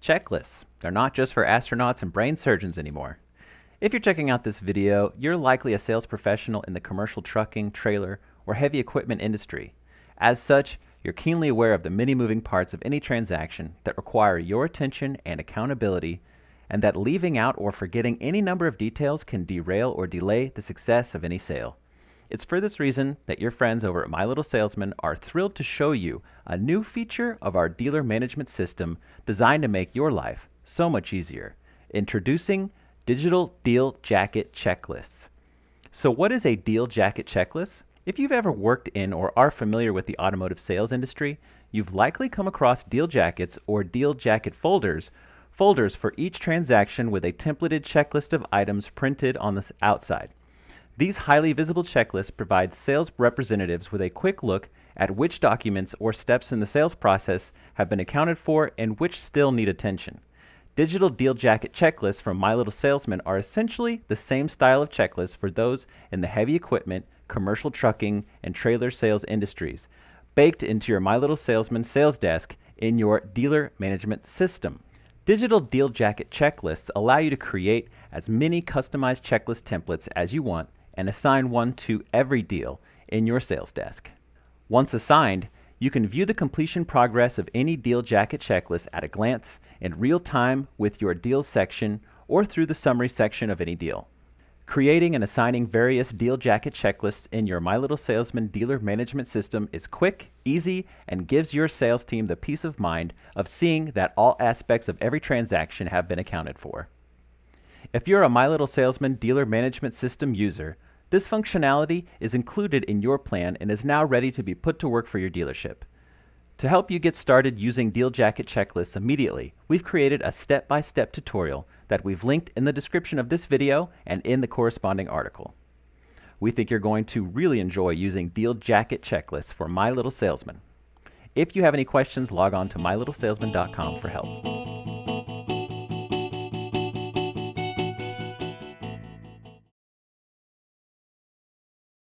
Checklists. They're not just for astronauts and brain surgeons anymore. If you're checking out this video, you're likely a sales professional in the commercial trucking, trailer, or heavy equipment industry. As such, you're keenly aware of the many moving parts of any transaction that require your attention and accountability, and that leaving out or forgetting any number of details can derail or delay the success of any sale. It's for this reason that your friends over at My Little Salesman are thrilled to show you a new feature of our dealer management system designed to make your life so much easier. Introducing Digital Deal Jacket Checklists. So, what is a deal jacket checklist? If you've ever worked in or are familiar with the automotive sales industry, you've likely come across deal jackets or deal jacket folders, folders for each transaction with a templated checklist of items printed on the outside. These highly visible checklists provide sales representatives with a quick look at which documents or steps in the sales process have been accounted for and which still need attention. Digital deal jacket checklists from My Little Salesman are essentially the same style of checklist for those in the heavy equipment, commercial trucking, and trailer sales industries, baked into your My Little Salesman sales desk in your dealer management system. Digital Deal Jacket checklists allow you to create as many customized checklist templates as you want and assign one to every deal in your sales desk. Once assigned, you can view the completion progress of any Deal Jacket checklist at a glance in real time with your Deals section or through the Summary section of any deal. Creating and assigning various deal jacket checklists in your My Little Salesman dealer management system is quick, easy, and gives your sales team the peace of mind of seeing that all aspects of every transaction have been accounted for. If you're a My Little Salesman dealer management system user, this functionality is included in your plan and is now ready to be put to work for your dealership. To help you get started using Deal Jacket checklists immediately, we've created a step-by-step -step tutorial that we've linked in the description of this video and in the corresponding article. We think you're going to really enjoy using Deal Jacket checklists for My Little Salesman. If you have any questions, log on to mylittlesalesman.com for help.